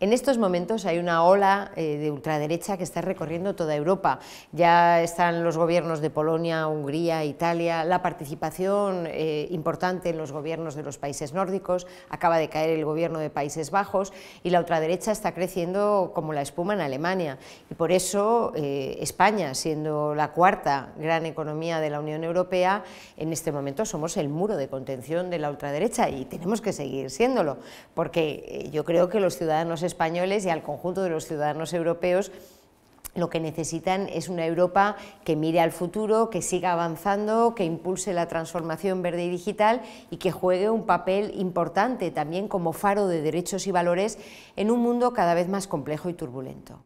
En estos momentos hay una ola eh, de ultraderecha que está recorriendo toda Europa. Ya están los gobiernos de Polonia, Hungría, Italia, la participación eh, importante en los gobiernos de los países nórdicos, acaba de caer el gobierno de Países Bajos y la ultraderecha está creciendo como la espuma en Alemania. Y por eso eh, España, siendo la cuarta gran economía de la Unión Europea, en este momento somos el muro de contención de la ultraderecha y tenemos que seguir siéndolo, porque yo creo que los ciudadanos españoles y al conjunto de los ciudadanos europeos lo que necesitan es una Europa que mire al futuro, que siga avanzando, que impulse la transformación verde y digital y que juegue un papel importante también como faro de derechos y valores en un mundo cada vez más complejo y turbulento.